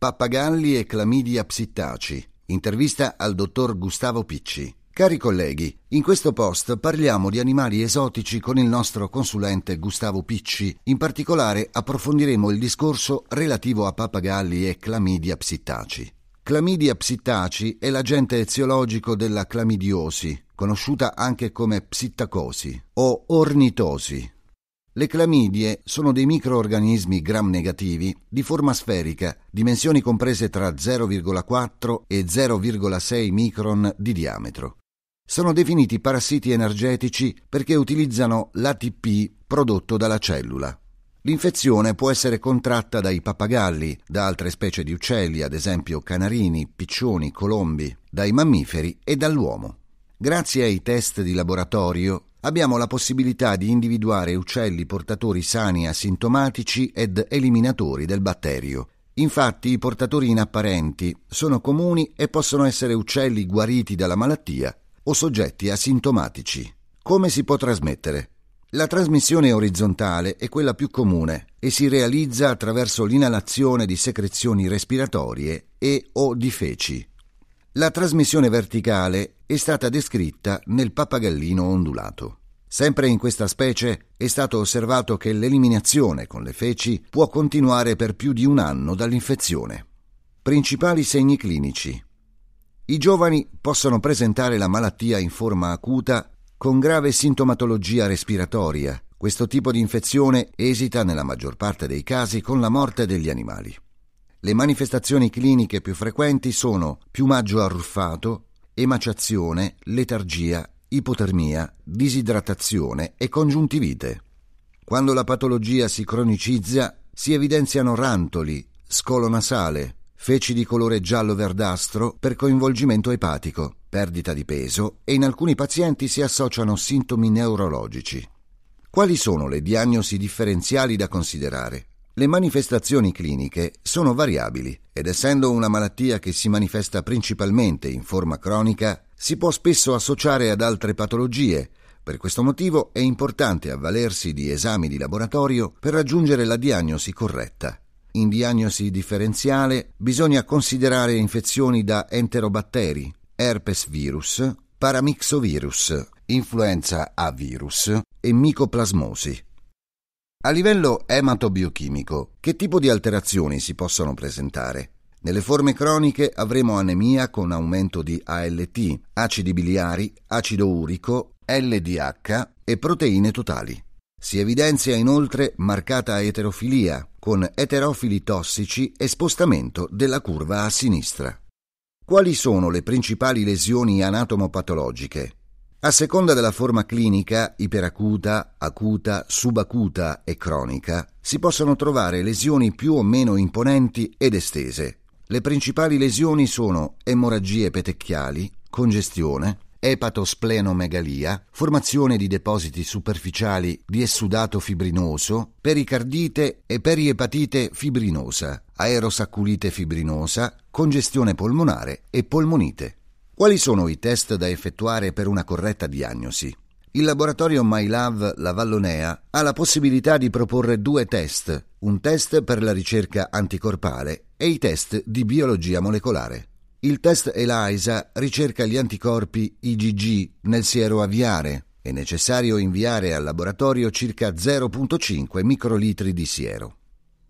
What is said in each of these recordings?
Pappagalli e clamidia psittaci. Intervista al dottor Gustavo Picci. Cari colleghi, in questo post parliamo di animali esotici con il nostro consulente Gustavo Picci. In particolare approfondiremo il discorso relativo a pappagalli e clamidia psittaci. Clamidia psittaci è l'agente eziologico della clamidiosi, conosciuta anche come psittacosi o ornitosi, le clamidie sono dei microorganismi gram negativi di forma sferica, dimensioni comprese tra 0,4 e 0,6 micron di diametro. Sono definiti parassiti energetici perché utilizzano l'ATP prodotto dalla cellula. L'infezione può essere contratta dai pappagalli, da altre specie di uccelli, ad esempio canarini, piccioni, colombi, dai mammiferi e dall'uomo. Grazie ai test di laboratorio abbiamo la possibilità di individuare uccelli portatori sani asintomatici ed eliminatori del batterio. Infatti i portatori inapparenti sono comuni e possono essere uccelli guariti dalla malattia o soggetti asintomatici. Come si può trasmettere? La trasmissione orizzontale è quella più comune e si realizza attraverso l'inalazione di secrezioni respiratorie e o di feci. La trasmissione verticale è stata descritta nel pappagallino ondulato. Sempre in questa specie è stato osservato che l'eliminazione con le feci può continuare per più di un anno dall'infezione. Principali segni clinici. I giovani possono presentare la malattia in forma acuta con grave sintomatologia respiratoria. Questo tipo di infezione esita nella maggior parte dei casi con la morte degli animali. Le manifestazioni cliniche più frequenti sono piumaggio arruffato, emaciazione, letargia, ipotermia, disidratazione e congiuntivite. Quando la patologia si cronicizza, si evidenziano rantoli, scolo nasale, feci di colore giallo-verdastro per coinvolgimento epatico, perdita di peso e in alcuni pazienti si associano sintomi neurologici. Quali sono le diagnosi differenziali da considerare? Le manifestazioni cliniche sono variabili ed essendo una malattia che si manifesta principalmente in forma cronica, si può spesso associare ad altre patologie. Per questo motivo è importante avvalersi di esami di laboratorio per raggiungere la diagnosi corretta. In diagnosi differenziale bisogna considerare infezioni da enterobatteri, herpes virus, paramixovirus, influenza A virus e micoplasmosi. A livello ematobiochimico, che tipo di alterazioni si possono presentare? Nelle forme croniche avremo anemia con aumento di ALT, acidi biliari, acido urico, LDH e proteine totali. Si evidenzia inoltre marcata eterofilia, con eterofili tossici e spostamento della curva a sinistra. Quali sono le principali lesioni anatomopatologiche a seconda della forma clinica, iperacuta, acuta, subacuta e cronica, si possono trovare lesioni più o meno imponenti ed estese. Le principali lesioni sono emorragie petecchiali, congestione, epatosplenomegalia, formazione di depositi superficiali di essudato fibrinoso, pericardite e periepatite fibrinosa, aerosacculite fibrinosa, congestione polmonare e polmonite. Quali sono i test da effettuare per una corretta diagnosi? Il laboratorio MyLab La Vallonea ha la possibilità di proporre due test, un test per la ricerca anticorpale e i test di biologia molecolare. Il test ELISA ricerca gli anticorpi IgG nel siero aviare. È necessario inviare al laboratorio circa 0,5 microlitri di siero.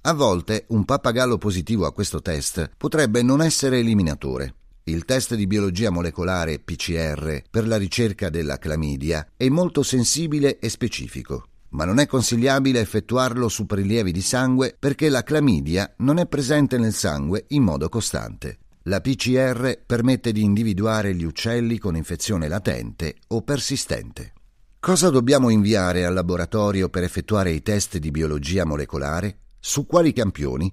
A volte un pappagallo positivo a questo test potrebbe non essere eliminatore. Il test di biologia molecolare PCR per la ricerca della clamidia è molto sensibile e specifico, ma non è consigliabile effettuarlo su prelievi di sangue perché la clamidia non è presente nel sangue in modo costante. La PCR permette di individuare gli uccelli con infezione latente o persistente. Cosa dobbiamo inviare al laboratorio per effettuare i test di biologia molecolare? Su quali campioni?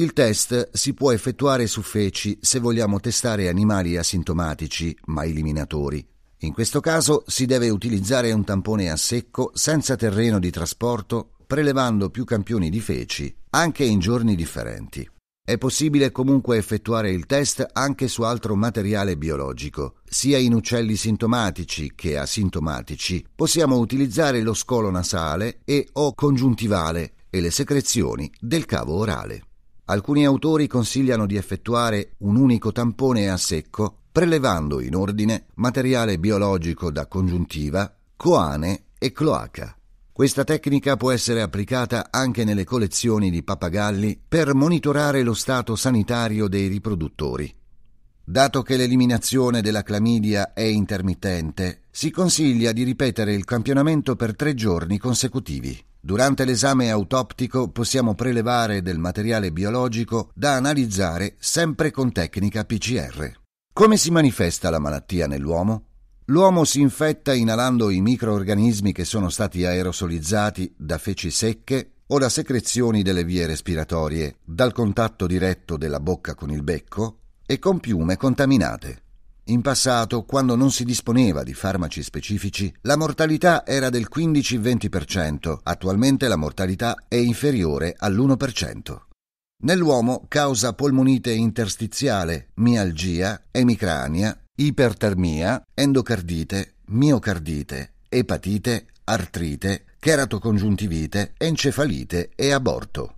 Il test si può effettuare su feci se vogliamo testare animali asintomatici ma eliminatori. In questo caso si deve utilizzare un tampone a secco senza terreno di trasporto, prelevando più campioni di feci, anche in giorni differenti. È possibile comunque effettuare il test anche su altro materiale biologico. Sia in uccelli sintomatici che asintomatici possiamo utilizzare lo scolo nasale e o congiuntivale e le secrezioni del cavo orale. Alcuni autori consigliano di effettuare un unico tampone a secco, prelevando in ordine materiale biologico da congiuntiva, coane e cloaca. Questa tecnica può essere applicata anche nelle collezioni di pappagalli per monitorare lo stato sanitario dei riproduttori. Dato che l'eliminazione della clamidia è intermittente, si consiglia di ripetere il campionamento per tre giorni consecutivi. Durante l'esame autoptico possiamo prelevare del materiale biologico da analizzare sempre con tecnica PCR. Come si manifesta la malattia nell'uomo? L'uomo si infetta inalando i microorganismi che sono stati aerosolizzati da feci secche o da secrezioni delle vie respiratorie, dal contatto diretto della bocca con il becco e con piume contaminate. In passato, quando non si disponeva di farmaci specifici, la mortalità era del 15-20%, attualmente la mortalità è inferiore all'1%. Nell'uomo causa polmonite interstiziale, mialgia, emicrania, ipertermia, endocardite, miocardite, epatite, artrite, cheratocongiuntivite, encefalite e aborto.